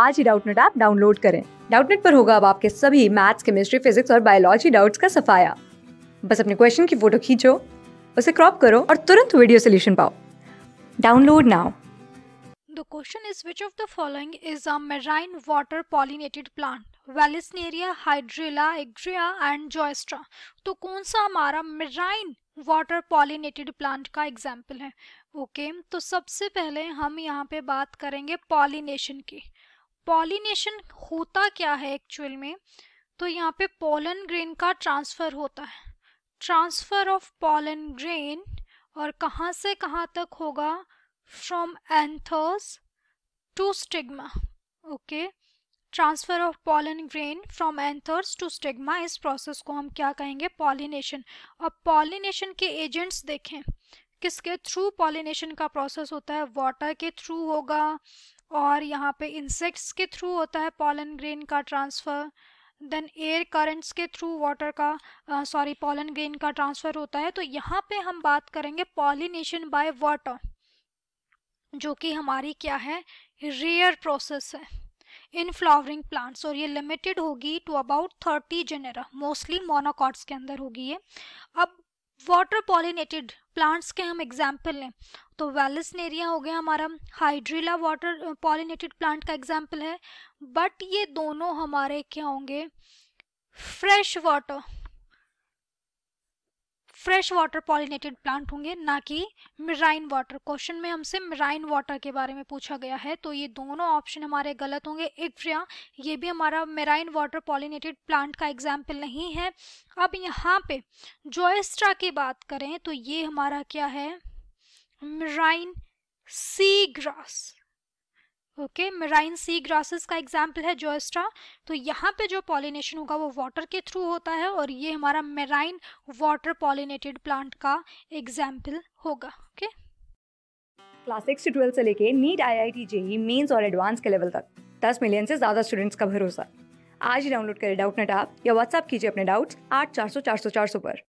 आज ही Doubtnut app download करें डाउटनेट पर होगा अब आपके सभी मैथ्स केमिस्ट्री फिजिक्स और बायोलॉजी डाउट्स का सफाया बस अपने क्वेश्चन की फोटो खींचो उसे क्रॉप करो और तुरंत वीडियो सोल्यूशन पाओ download now The question is which of the following is a marine water pollinated plant? Vallisneria, Hydrilla, Igria and Joystra. तो कौन सा हमारा marine वाटर पॉलिनेटेड प्लांट का एग्जाम्पल है ओके okay, तो सबसे पहले हम यहाँ पे बात करेंगे पॉलिनेशन की पॉलिनेशन होता क्या है एक्चुअल में तो यहाँ पे पोलन ग्रेन का ट्रांसफ़र होता है ट्रांसफ़र ऑफ पोलन ग्रेन और कहाँ से कहाँ तक होगा from anthers to stigma okay transfer of pollen grain from anthers to stigma इस प्रोसेस को हम क्या कहेंगे पॉलिनेशन अब पॉलिनेशन के एजेंट्स देखें किसके थ्रू पॉलिनेशन का प्रोसेस होता है वाटर के थ्रू होगा और यहाँ पे इंसेक्ट्स के थ्रू होता है पॉलन ग्रेन का ट्रांसफ़र देन एयर करंट्स के थ्रू वाटर का सॉरी पॉलन ग्रेन का ट्रांसफ़र होता है तो यहाँ पे हम बात करेंगे पॉलिनेशन बाय वाटर जो कि हमारी क्या है रेयर प्रोसेस है इन फ्लावरिंग प्लांट्स और ये लिमिटेड होगी to about thirty genera mostly monocots के अंदर होगी ये अब वाटर पॉलिनेटेड प्लांट्स के हम एग्जाम्पल लें तो वेलिसनेरिया हो गया हमारा हाइड्रिला वाटर पॉलिनेटेड प्लांट का एग्जाम्पल है बट ये दोनों हमारे क्या होंगे fresh water fresh water pollinated plant होंगे ना कि मिराइन वाटर क्वेश्चन में हमसे मिराइन वाटर के बारे में पूछा गया है तो ये दोनों ऑप्शन हमारे गलत होंगे फ्रिया ये भी हमारा मिराइन वाटर पॉलिनेटेड प्लांट का एग्जाम्पल नहीं है अब यहाँ पे जोएस्ट्रा की बात करें तो ये हमारा क्या है marine sea grass okay marine sea grasses का एग्जाम्पल है जोएस्ट्रा तो यहाँ पे जो पॉलिनेशन होगा वो वाटर के थ्रू होता है और ये हमारा मेराइन वाटर पॉलिनेटेड प्लांट का एग्जाम्पल होगा ओके क्लास सिक्स से ट्वेल्थ से लेके NEET I I T JEE mains और एडवांस के लेवल तक दस मिलियन से ज़्यादा स्टूडेंट्स का भरोसा आज ही डाउनलोड करें डाउट नेट आप या व्हाट्सअप कीजिए अपने डाउट्स आठ चार सौ चार सौ चार सौ पर